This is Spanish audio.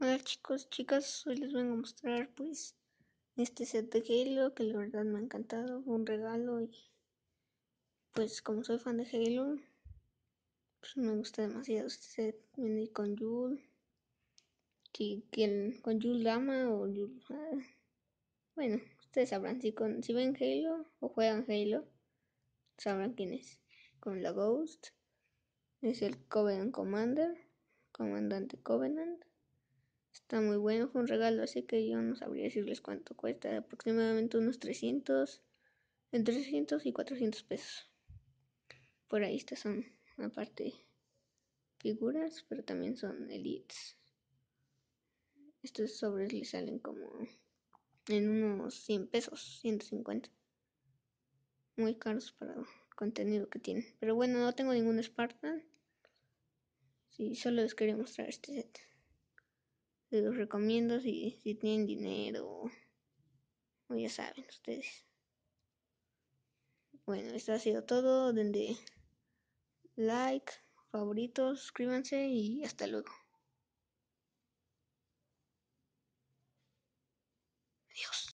Hola chicos, chicas, hoy les vengo a mostrar pues este set de Halo que la verdad me ha encantado, un regalo y pues como soy fan de Halo, pues me gusta demasiado este set, viene con Yul, si con Yul Dama o Yul, ah, bueno, ustedes sabrán, si, con, si ven Halo o juegan Halo, sabrán quién es, con la Ghost, es el Covenant Commander, Comandante Covenant, Está muy bueno, fue un regalo, así que yo no sabría decirles cuánto cuesta, aproximadamente unos 300, entre 300 y 400 pesos. Por ahí estas son, aparte, figuras, pero también son elites. Estos sobres le salen como en unos 100 pesos, 150. Muy caros para el contenido que tienen. Pero bueno, no tengo ningún Spartan. si solo les quería mostrar este set. Les los recomiendo si, si tienen dinero. O ya saben ustedes. Bueno, esto ha sido todo. Denle like, favoritos, suscríbanse y hasta luego.